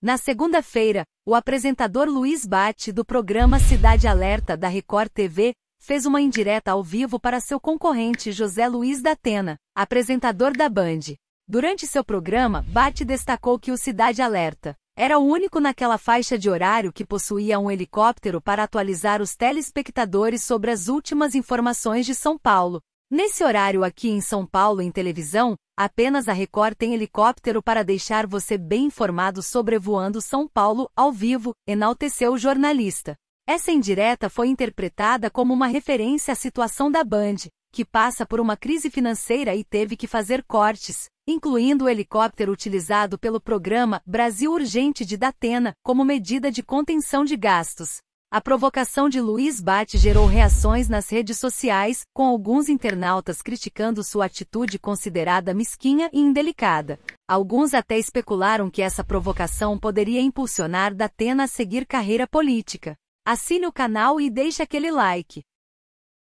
Na segunda-feira, o apresentador Luiz Bate do programa Cidade Alerta da Record TV fez uma indireta ao vivo para seu concorrente José Luiz da Atena, apresentador da Band. Durante seu programa, Bate destacou que o Cidade Alerta era o único naquela faixa de horário que possuía um helicóptero para atualizar os telespectadores sobre as últimas informações de São Paulo, Nesse horário aqui em São Paulo em televisão, apenas a Record tem helicóptero para deixar você bem informado sobrevoando São Paulo ao vivo, enalteceu o jornalista. Essa indireta foi interpretada como uma referência à situação da Band, que passa por uma crise financeira e teve que fazer cortes, incluindo o helicóptero utilizado pelo programa Brasil Urgente de Datena como medida de contenção de gastos. A provocação de Luiz Bate gerou reações nas redes sociais, com alguns internautas criticando sua atitude considerada mesquinha e indelicada. Alguns até especularam que essa provocação poderia impulsionar Datena a seguir carreira política. Assine o canal e deixe aquele like.